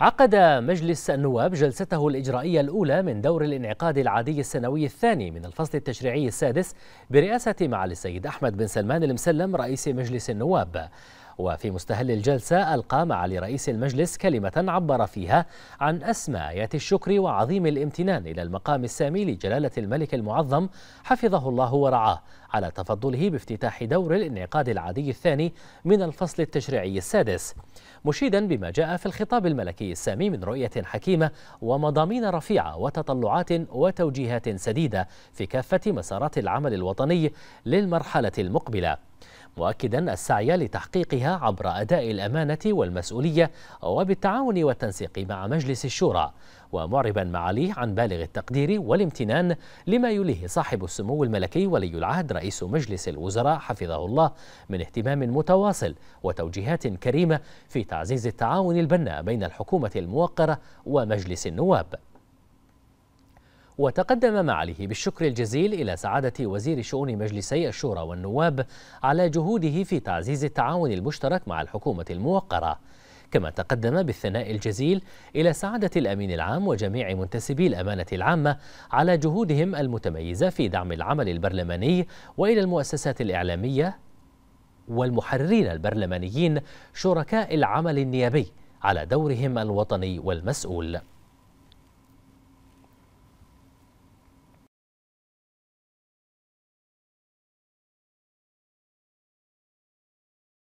عقد مجلس النواب جلسته الإجرائية الأولى من دور الانعقاد العادي السنوي الثاني من الفصل التشريعي السادس برئاسة معالي السيد أحمد بن سلمان المسلم رئيس مجلس النواب وفي مستهل الجلسة ألقى معالي رئيس المجلس كلمة عبر فيها عن أسماء الشكر وعظيم الامتنان إلى المقام السامي لجلالة الملك المعظم حفظه الله ورعاه على تفضله بافتتاح دور الانعقاد العادي الثاني من الفصل التشريعي السادس مشيدا بما جاء في الخطاب الملكي السامي من رؤية حكيمة ومضامين رفيعة وتطلعات وتوجيهات سديدة في كافة مسارات العمل الوطني للمرحلة المقبلة مؤكدا السعي لتحقيقها عبر أداء الأمانة والمسؤولية وبالتعاون والتنسيق مع مجلس الشورى ومعربا معاليه عن بالغ التقدير والامتنان لما يليه صاحب السمو الملكي ولي العهد رئيس مجلس الوزراء حفظه الله من اهتمام متواصل وتوجيهات كريمة في تعزيز التعاون البناء بين الحكومة الموقرة ومجلس النواب وتقدم معاليه بالشكر الجزيل إلى سعادة وزير شؤون مجلسي الشورى والنواب على جهوده في تعزيز التعاون المشترك مع الحكومة الموقرة كما تقدم بالثناء الجزيل إلى سعادة الأمين العام وجميع منتسبي الأمانة العامة على جهودهم المتميزة في دعم العمل البرلماني وإلى المؤسسات الإعلامية والمحررين البرلمانيين شركاء العمل النيابي على دورهم الوطني والمسؤول